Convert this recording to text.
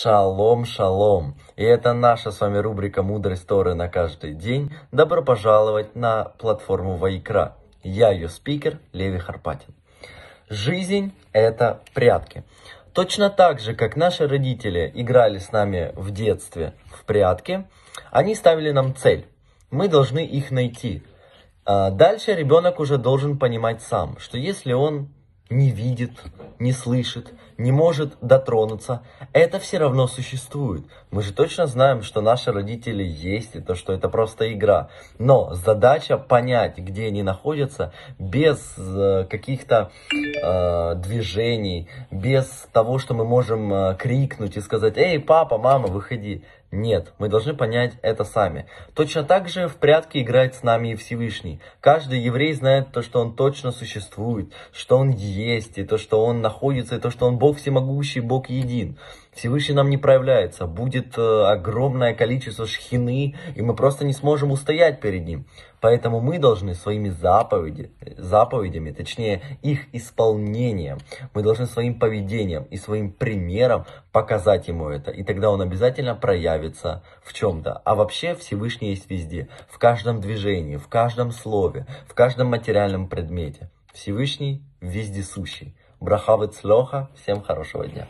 Шалом, шалом! И это наша с вами рубрика «Мудрость Торы на каждый день». Добро пожаловать на платформу Вайкра. Я ее спикер Леви Харпатин. Жизнь – это прятки. Точно так же, как наши родители играли с нами в детстве в прятки, они ставили нам цель. Мы должны их найти. А дальше ребенок уже должен понимать сам, что если он не видит, не слышит, не может дотронуться, это все равно существует. Мы же точно знаем, что наши родители есть, и то, что это просто игра. Но задача понять, где они находятся, без э, каких-то э, движений, без того, что мы можем э, крикнуть и сказать, эй, папа, мама, выходи. Нет, мы должны понять это сами. Точно так же в прятки играет с нами и Всевышний. Каждый еврей знает то, что он точно существует, что он есть, и то, что он находится, и то, что он Бог всемогущий, Бог един. Всевышний нам не проявляется. Будет э, огромное количество шхины, и мы просто не сможем устоять перед ним. Поэтому мы должны своими заповеди, заповедями, точнее их исполнением, мы должны своим поведением и своим примером показать ему это. И тогда он обязательно проявится в чем-то. А вообще Всевышний есть везде, в каждом движении, в каждом слове, в каждом материальном предмете. Всевышний вездесущий. Брахавы Цлоха. Всем хорошего дня.